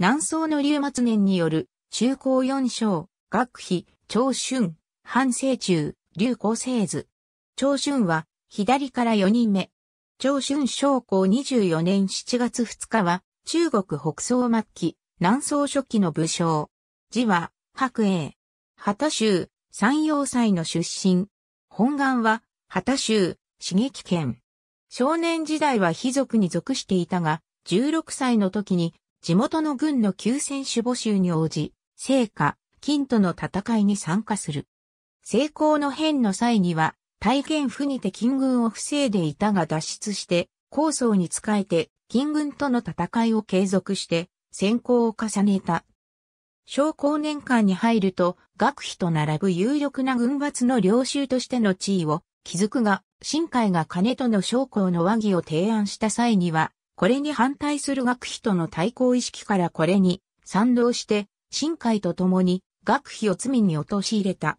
南宋の竜末年による、中高四章、学費、長春、半生中、流行生図。長春は、左から4人目。長春将校24年7月2日は、中国北宋末期、南宋初期の武将。字は、白英。畑州、山陽祭の出身。本願は、畑州、刺激県。少年時代は貴族に属していたが、16歳の時に地元の軍の急選手募集に応じ、聖火、金との戦いに参加する。成功の変の際には、大元府にて金軍を防いでいたが脱出して、高層に仕えて、金軍との戦いを継続して、先行を重ねた。小公年間に入ると、学費と並ぶ有力な軍閥の領袖としての地位を築くが、新海が金との将校の和議を提案した際には、これに反対する学費との対抗意識からこれに賛同して、新海と共に学費を罪に陥れた。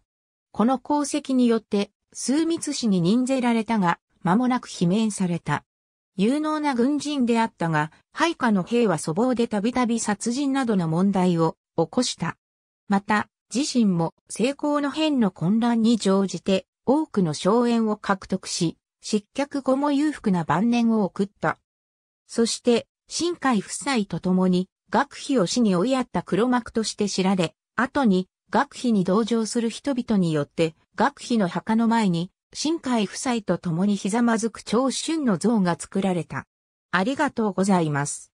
この功績によって、枢密使に任ぜられたが、間もなく罷免された。有能な軍人であったが、配下の兵は粗暴でたびたび殺人などの問題を起こした。また、自身も成功の変の混乱に乗じて、多くの荘園を獲得し、失脚後も裕福な晩年を送った。そして、新海夫妻と共に、学費を死に追いやった黒幕として知られ、後に、学費に同情する人々によって、学費の墓の前に、新海夫妻と共にひざまずく長春の像が作られた。ありがとうございます。